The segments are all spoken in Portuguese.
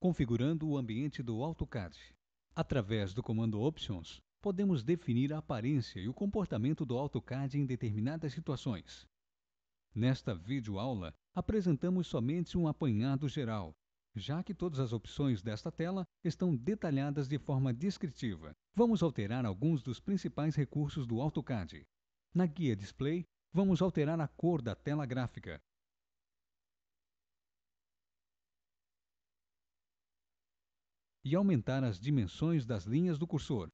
configurando o ambiente do AutoCAD. Através do comando Options, podemos definir a aparência e o comportamento do AutoCAD em determinadas situações. Nesta videoaula, apresentamos somente um apanhado geral, já que todas as opções desta tela estão detalhadas de forma descritiva. Vamos alterar alguns dos principais recursos do AutoCAD. Na guia Display, vamos alterar a cor da tela gráfica, e aumentar as dimensões das linhas do cursor.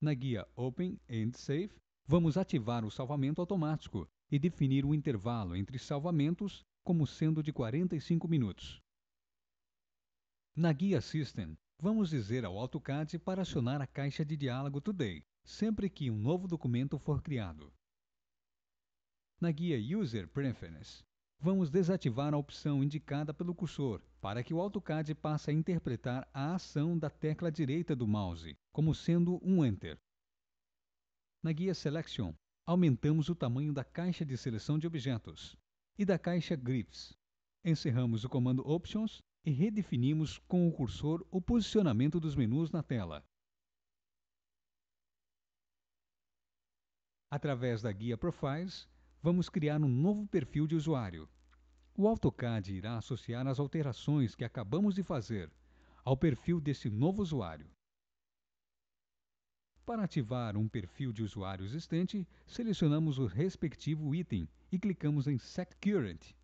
Na guia Open and Save, vamos ativar o salvamento automático e definir o intervalo entre salvamentos como sendo de 45 minutos. Na guia System, vamos dizer ao AutoCAD para acionar a caixa de diálogo Today, sempre que um novo documento for criado. Na guia User Preference, Vamos desativar a opção indicada pelo cursor, para que o AutoCAD passe a interpretar a ação da tecla direita do mouse, como sendo um Enter. Na guia Selection, aumentamos o tamanho da caixa de seleção de objetos e da caixa Grips. Encerramos o comando Options e redefinimos com o cursor o posicionamento dos menus na tela. Através da guia Profiles, vamos criar um novo perfil de usuário. O AutoCAD irá associar as alterações que acabamos de fazer ao perfil desse novo usuário. Para ativar um perfil de usuário existente, selecionamos o respectivo item e clicamos em Set Current.